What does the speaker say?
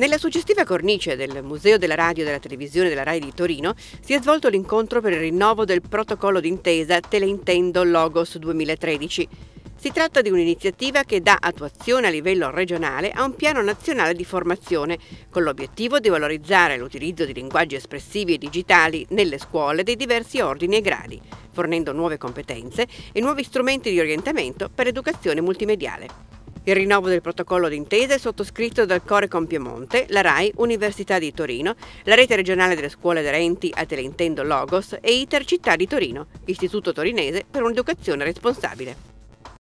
Nella suggestiva cornice del Museo della Radio e della Televisione della RAI di Torino si è svolto l'incontro per il rinnovo del protocollo d'intesa Teleintendo Logos 2013. Si tratta di un'iniziativa che dà attuazione a livello regionale a un piano nazionale di formazione, con l'obiettivo di valorizzare l'utilizzo di linguaggi espressivi e digitali nelle scuole dei diversi ordini e gradi, fornendo nuove competenze e nuovi strumenti di orientamento per l'educazione multimediale. Il rinnovo del protocollo d'intesa è sottoscritto dal Corecom Piemonte, la RAI, Università di Torino, la rete regionale delle scuole aderenti a Telintendo Logos e ITER Città di Torino, Istituto Torinese per un'educazione responsabile.